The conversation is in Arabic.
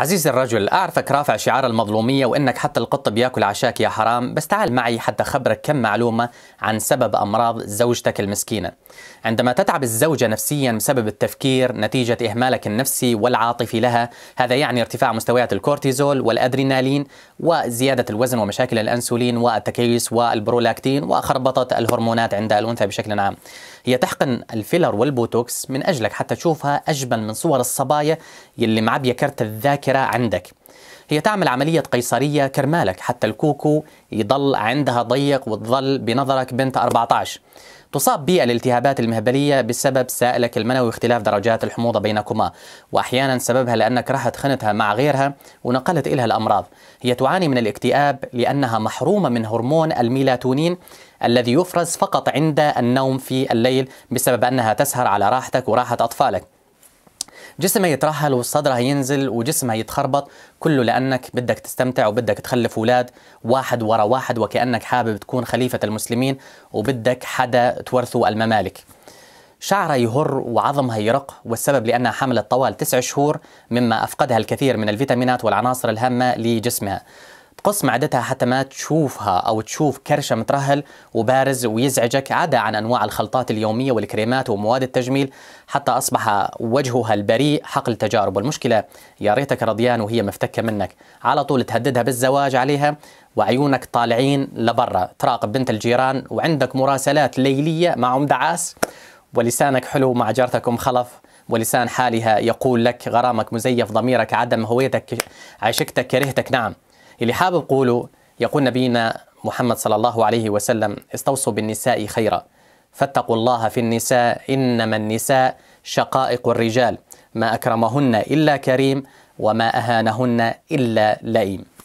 عزيزي الرجل أعرفك رافع شعار المظلومية وإنك حتى القط بياكل عشاك يا حرام بس تعال معي حتى خبرك كم معلومة عن سبب أمراض زوجتك المسكينة عندما تتعب الزوجة نفسيا بسبب التفكير نتيجة إهمالك النفسي والعاطفي لها هذا يعني ارتفاع مستويات الكورتيزول والأدرينالين وزيادة الوزن ومشاكل الأنسولين والتكيس والبرولاكتين وخربطة الهرمونات عند الأنثى بشكل عام هي تحقن الفيلر والبوتوكس من أجلك حتى تشوفها أجمل من صور الصبايا يلي معبية كرت الذاكرة الذاكره عندك هي تعمل عملية قيصرية كرمالك حتى الكوكو يضل عندها ضيق وتظل بنظرك بنت 14 تصاب بالالتهابات المهبلية بسبب سائلك المنوي واختلاف درجات الحموضة بينكما وأحيانا سببها لأنك رحت خنتها مع غيرها ونقلت إلها الأمراض هي تعاني من الاكتئاب لأنها محرومة من هرمون الميلاتونين الذي يفرز فقط عند النوم في الليل بسبب أنها تسهر على راحتك وراحة أطفالك جسمه يترهل والصدر هينزل وجسمه يتخربط كله لانك بدك تستمتع وبدك تخلف اولاد واحد ورا واحد وكانك حابب تكون خليفه المسلمين وبدك حدا تورثه الممالك شعرها يهر وعظمها يرق والسبب لأنها حملت طوال تسع شهور مما أفقدها الكثير من الفيتامينات والعناصر الهامة لجسمها تقص معدتها حتى ما تشوفها أو تشوف كرشة مترهل وبارز ويزعجك عدا عن أنواع الخلطات اليومية والكريمات ومواد التجميل حتى أصبح وجهها البريء حقل تجارب والمشكلة يا ريتك رضيان وهي مفتكة منك على طول تهددها بالزواج عليها وعيونك طالعين لبرا تراقب بنت الجيران وعندك مراسلات ليلية مع أم دعاس ولسانك حلو مع جارتك أم خلف ولسان حالها يقول لك غرامك مزيف ضميرك عدم هويتك عشقتك كرهتك نعم اللي حابب قوله يقول نبينا محمد صلى الله عليه وسلم استوصوا بالنساء خيرا فاتقوا الله في النساء إنما النساء شقائق الرجال ما أكرمهن إلا كريم وما أهانهن إلا لئيم